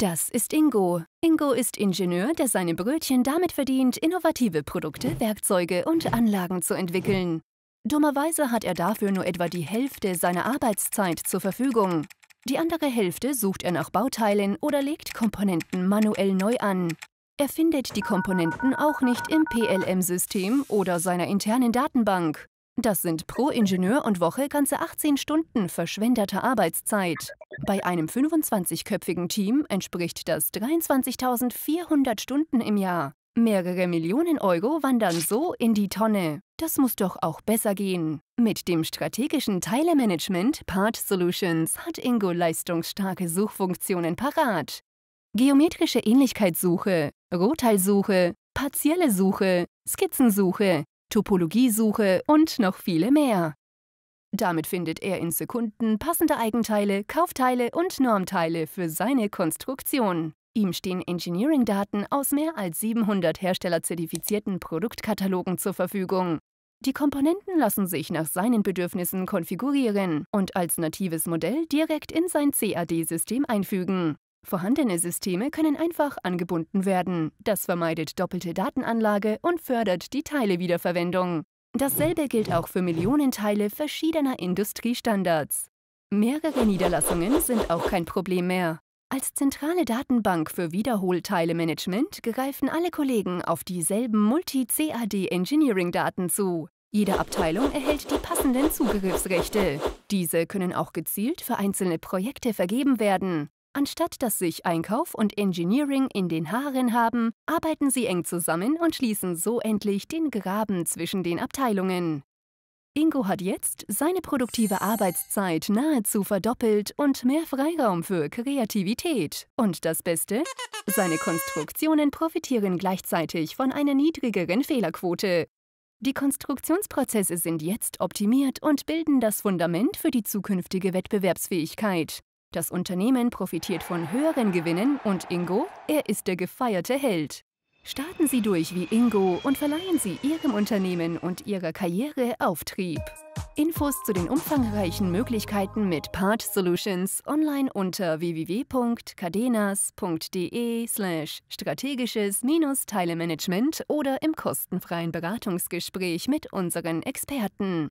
Das ist Ingo. Ingo ist Ingenieur, der seine Brötchen damit verdient, innovative Produkte, Werkzeuge und Anlagen zu entwickeln. Dummerweise hat er dafür nur etwa die Hälfte seiner Arbeitszeit zur Verfügung. Die andere Hälfte sucht er nach Bauteilen oder legt Komponenten manuell neu an. Er findet die Komponenten auch nicht im PLM-System oder seiner internen Datenbank. Das sind pro Ingenieur und Woche ganze 18 Stunden verschwendeter Arbeitszeit. Bei einem 25-köpfigen Team entspricht das 23.400 Stunden im Jahr. Mehrere Millionen Euro wandern so in die Tonne. Das muss doch auch besser gehen. Mit dem strategischen Teilemanagement Part Solutions hat Ingo leistungsstarke Suchfunktionen parat. Geometrische Ähnlichkeitssuche, Rohteilsuche, partielle Suche, Skizzensuche, Topologiesuche und noch viele mehr. Damit findet er in Sekunden passende Eigenteile, Kaufteile und Normteile für seine Konstruktion. Ihm stehen Engineering-Daten aus mehr als 700 herstellerzertifizierten Produktkatalogen zur Verfügung. Die Komponenten lassen sich nach seinen Bedürfnissen konfigurieren und als natives Modell direkt in sein CAD-System einfügen. Vorhandene Systeme können einfach angebunden werden. Das vermeidet doppelte Datenanlage und fördert die Teilewiederverwendung. Dasselbe gilt auch für Millionen Teile verschiedener Industriestandards. Mehrere Niederlassungen sind auch kein Problem mehr. Als zentrale Datenbank für Wiederholteilemanagement greifen alle Kollegen auf dieselben Multi-CAD-Engineering-Daten zu. Jede Abteilung erhält die passenden Zugriffsrechte. Diese können auch gezielt für einzelne Projekte vergeben werden. Anstatt dass sich Einkauf und Engineering in den Haaren haben, arbeiten sie eng zusammen und schließen so endlich den Graben zwischen den Abteilungen. Ingo hat jetzt seine produktive Arbeitszeit nahezu verdoppelt und mehr Freiraum für Kreativität. Und das Beste? Seine Konstruktionen profitieren gleichzeitig von einer niedrigeren Fehlerquote. Die Konstruktionsprozesse sind jetzt optimiert und bilden das Fundament für die zukünftige Wettbewerbsfähigkeit. Das Unternehmen profitiert von höheren Gewinnen und Ingo, er ist der gefeierte Held. Starten Sie durch wie Ingo und verleihen Sie Ihrem Unternehmen und Ihrer Karriere Auftrieb. Infos zu den umfangreichen Möglichkeiten mit Part Solutions online unter www.cadenas.de/strategisches-Teilemanagement slash oder im kostenfreien Beratungsgespräch mit unseren Experten.